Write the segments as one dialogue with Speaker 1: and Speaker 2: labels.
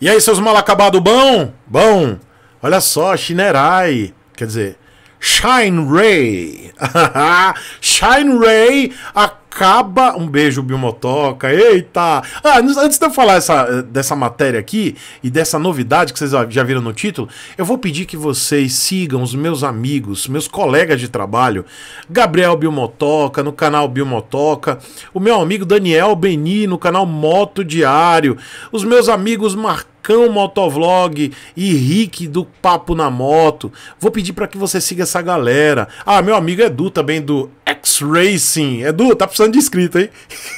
Speaker 1: E aí, seus mal bom? Bom. Olha só, Shinerai. Quer dizer, Shine Ray. Shine Ray, a acaba. Um beijo, Bilmotoca. Eita! Ah, antes de eu falar essa, dessa matéria aqui e dessa novidade que vocês já viram no título, eu vou pedir que vocês sigam os meus amigos, meus colegas de trabalho, Gabriel Bilmotoca, no canal Bilmotoca, o meu amigo Daniel Beni, no canal Moto Diário, os meus amigos Marcos. Marcão Motovlog e Rick do Papo na Moto. Vou pedir para que você siga essa galera. Ah, meu amigo Edu também do Racing. Edu, tá precisando de inscrito, hein?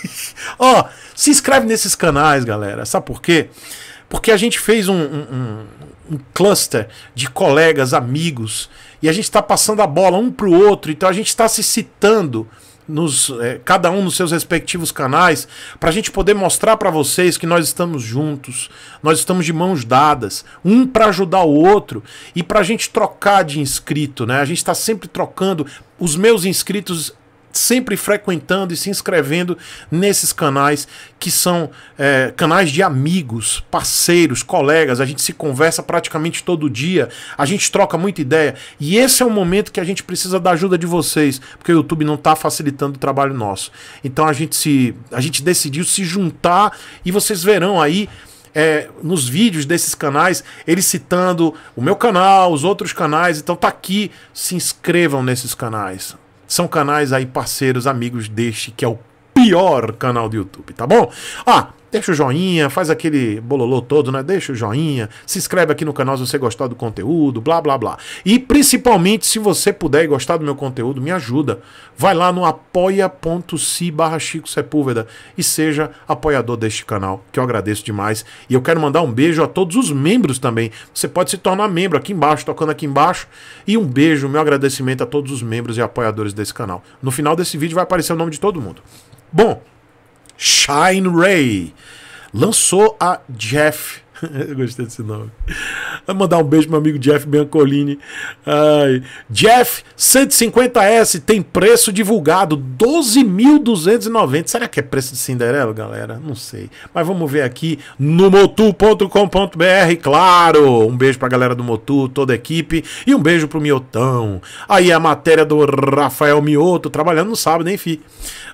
Speaker 1: Ó, oh, se inscreve nesses canais, galera. Sabe por quê? Porque a gente fez um, um, um cluster de colegas, amigos, e a gente está passando a bola um pro outro, então a gente está se citando. Nos, é, cada um nos seus respectivos canais, para a gente poder mostrar para vocês que nós estamos juntos, nós estamos de mãos dadas, um para ajudar o outro e para a gente trocar de inscrito, né? A gente está sempre trocando. Os meus inscritos sempre frequentando e se inscrevendo nesses canais que são é, canais de amigos, parceiros, colegas. A gente se conversa praticamente todo dia, a gente troca muita ideia. E esse é o momento que a gente precisa da ajuda de vocês, porque o YouTube não está facilitando o trabalho nosso. Então a gente se, a gente decidiu se juntar e vocês verão aí é, nos vídeos desses canais, eles citando o meu canal, os outros canais. Então tá aqui, se inscrevam nesses canais. São canais aí parceiros, amigos deste que é o pior canal do YouTube, tá bom? Ah, Deixa o joinha, faz aquele bololô todo, né? Deixa o joinha, se inscreve aqui no canal se você gostar do conteúdo, blá blá blá. E principalmente, se você puder e gostar do meu conteúdo, me ajuda. Vai lá no apoia.se barra Chico Sepúlveda e seja apoiador deste canal, que eu agradeço demais. E eu quero mandar um beijo a todos os membros também. Você pode se tornar membro aqui embaixo, tocando aqui embaixo. E um beijo, meu agradecimento a todos os membros e apoiadores desse canal. No final desse vídeo vai aparecer o nome de todo mundo. Bom, Shine Ray, lançou a Jeff. Eu gostei desse nome. Vou mandar um beijo pro meu amigo Jeff Biancolini. Ai. Jeff 150S tem preço divulgado: 12.290. Será que é preço de Cinderela, galera? Não sei. Mas vamos ver aqui no motu.com.br. Claro, um beijo pra galera do Motu, toda a equipe. E um beijo pro Miotão. Aí a matéria do Rafael Mioto, trabalhando no sábado, hein, fi?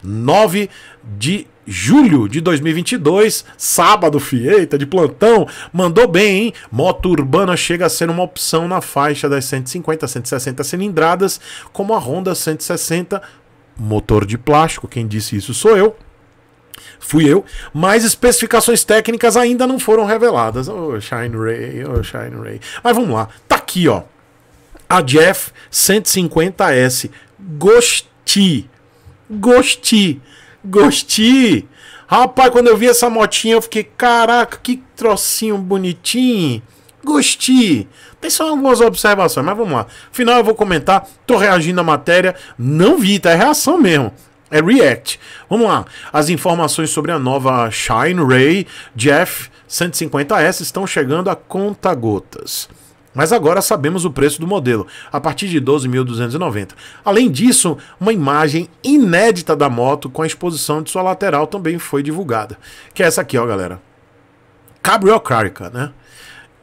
Speaker 1: 9 de julho de 2022, sábado, fieita de plantão, mandou bem, hein? Moto urbana chega a ser uma opção na faixa das 150 160 cilindradas, como a Honda 160, motor de plástico, quem disse isso sou eu. Fui eu, mas especificações técnicas ainda não foram reveladas. Oh, Shine Ray, oh, Shine Ray. Mas vamos lá, tá aqui, ó. A Jeff 150S. Gosti. Gosti. Gostei! Rapaz, quando eu vi essa motinha, eu fiquei, caraca, que trocinho bonitinho. Gostei. Tem só algumas observações, mas vamos lá. Final eu vou comentar, tô reagindo à matéria, não vi, tá? É reação mesmo. É react. Vamos lá. As informações sobre a nova Shine Ray Jeff 150S estão chegando a conta gotas. Mas agora sabemos o preço do modelo, a partir de 12.290. Além disso, uma imagem inédita da moto com a exposição de sua lateral também foi divulgada. Que é essa aqui, ó, galera. Cabrio Carica, né?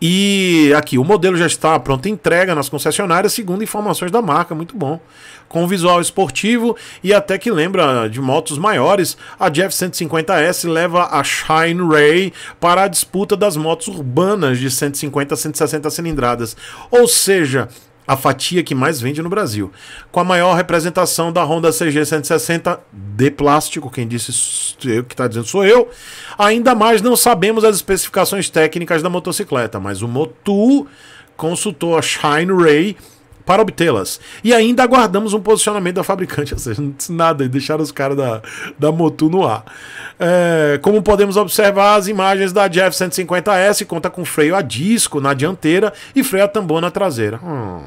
Speaker 1: E aqui, o modelo já está pronto entrega nas concessionárias, segundo informações da marca, muito bom. Com visual esportivo e até que lembra de motos maiores, a Jeff 150S leva a Shine Ray para a disputa das motos urbanas de 150 a 160 cilindradas. Ou seja, a fatia que mais vende no Brasil, com a maior representação da Honda CG 160 de plástico, quem disse eu que está dizendo sou eu. Ainda mais não sabemos as especificações técnicas da motocicleta, mas o Motul consultou a Shine Ray para obtê-las. E ainda aguardamos um posicionamento da fabricante, ou seja, não disse nada, deixaram os caras da, da Motu no ar. É, como podemos observar, as imagens da Jeff 150S conta com freio a disco na dianteira e freio a tambor na traseira. Hum.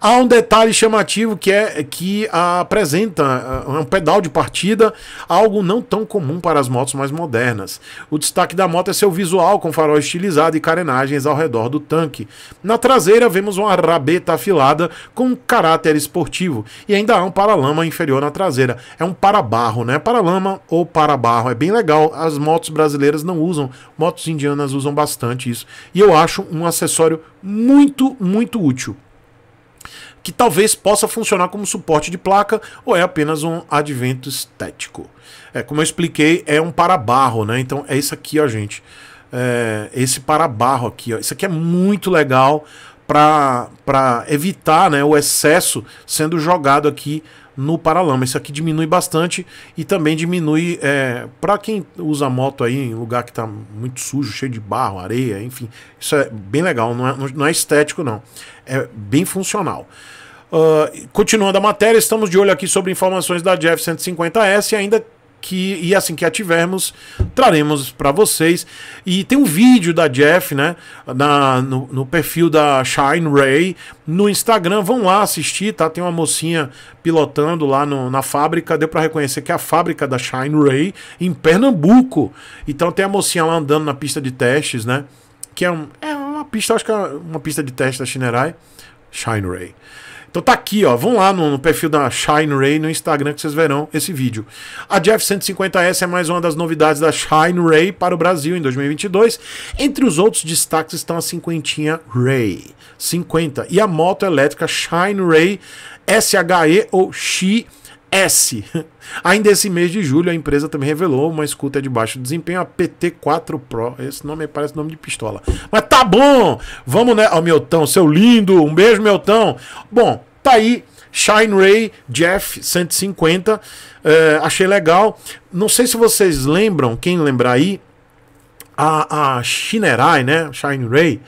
Speaker 1: Há um detalhe chamativo que é que apresenta é, um pedal de partida, algo não tão comum para as motos mais modernas. O destaque da moto é seu visual com farol estilizado e carenagens ao redor do tanque. Na traseira vemos uma rabeta afilada com caráter esportivo e ainda há um paralama inferior na traseira. É um parabarro, né? Paralama ou parabarro. É bem legal. As motos brasileiras não usam, motos indianas usam bastante isso. E eu acho um acessório muito, muito útil que talvez possa funcionar como suporte de placa ou é apenas um advento estético. É, como eu expliquei, é um para-barro, né? Então é isso aqui, ó, gente. É, esse para-barro aqui, ó. Isso aqui é muito legal para evitar né, o excesso sendo jogado aqui no paralama. Isso aqui diminui bastante e também diminui é, para quem usa moto aí em lugar que está muito sujo, cheio de barro, areia, enfim. Isso é bem legal, não é, não é estético não, é bem funcional. Uh, continuando a matéria, estamos de olho aqui sobre informações da Jeff 150S e ainda que e assim que a tivermos, traremos para vocês. E tem um vídeo da Jeff, né, na, no, no, perfil da Shine Ray no Instagram, vão lá assistir, tá? Tem uma mocinha pilotando lá no, na fábrica, deu para reconhecer que é a fábrica da Shine Ray em Pernambuco. Então tem a mocinha lá andando na pista de testes, né? Que é, um, é uma pista, acho que é uma pista de teste da Shinerai, Shine Ray. Então tá aqui, ó. Vão lá no, no, perfil da Shine Ray no Instagram que vocês verão esse vídeo. A Jeff 150S é mais uma das novidades da Shine Ray para o Brasil em 2022. Entre os outros destaques estão a cinquentinha Ray 50 e a moto elétrica Shine Ray SHE ou XE S. Ainda esse mês de julho, a empresa também revelou uma scooter de baixo desempenho, a PT4 Pro. Esse nome parece nome de pistola. Mas tá bom! Vamos, né? Ó, oh, Meltão, seu lindo! Um beijo, Meltão! Bom, tá aí. Shine Ray Jeff 150. É, achei legal. Não sei se vocês lembram, quem lembrar aí, a, a Shinerai, né? Shine Ray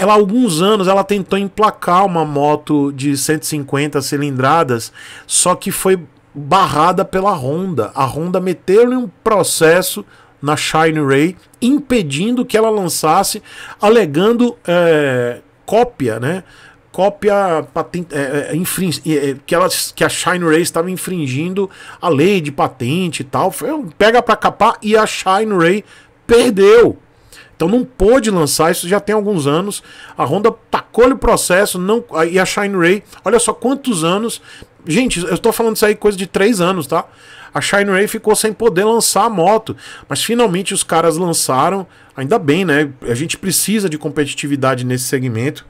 Speaker 1: ela há alguns anos ela tentou emplacar uma moto de 150 cilindradas, só que foi barrada pela Honda. A Honda meteu-lhe um processo na Shine Ray, impedindo que ela lançasse, alegando é, cópia, né? Cópia patente, é, é, é, é que, ela, que a Shine Ray estava infringindo a lei de patente e tal. Foi um pega para capar e a Shine Ray perdeu. Então não pôde lançar, isso já tem alguns anos. A Honda tacou-lhe o processo não, e a Shine Ray, olha só quantos anos. Gente, eu estou falando isso aí coisa de três anos, tá? A Shine Ray ficou sem poder lançar a moto, mas finalmente os caras lançaram. Ainda bem, né? A gente precisa de competitividade nesse segmento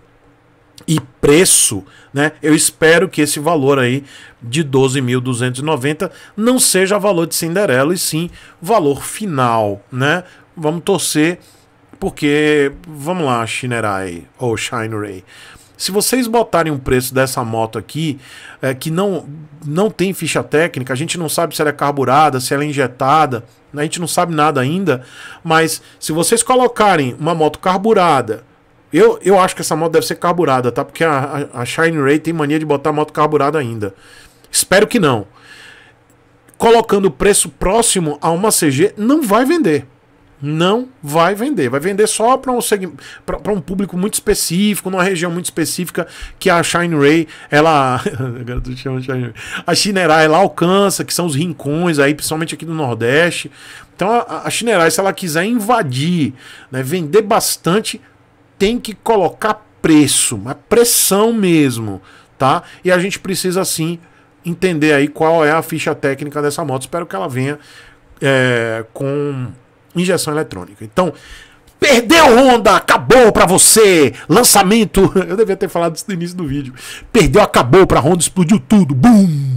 Speaker 1: e preço, né? Eu espero que esse valor aí de 12.290 não seja valor de Cinderela e sim valor final, né? vamos torcer, porque vamos lá, Shinerai ou Shineray. Se vocês botarem um preço dessa moto aqui, é, que não, não tem ficha técnica, a gente não sabe se ela é carburada, se ela é injetada, né, a gente não sabe nada ainda, mas se vocês colocarem uma moto carburada, eu, eu acho que essa moto deve ser carburada, tá? Porque a, a, a Shine Ray tem mania de botar moto carburada ainda. Espero que não. Colocando o preço próximo a uma CG, não vai vender não vai vender. Vai vender só para um, um público muito específico, numa região muito específica que é a Shine Ray, ela. Shine Ray. A Shinerai ela alcança, que são os rincões aí, principalmente aqui do Nordeste. Então a, Shine Shinerai, se ela quiser invadir, né, vender bastante, tem que colocar preço, uma pressão mesmo, tá? E a gente precisa assim entender aí qual é a ficha técnica dessa moto. Espero que ela venha é, com injeção eletrônica. Então, perdeu onda, acabou para você. Lançamento, eu devia ter falado isso no início do vídeo. Perdeu, acabou para Honda, explodiu tudo. Boom!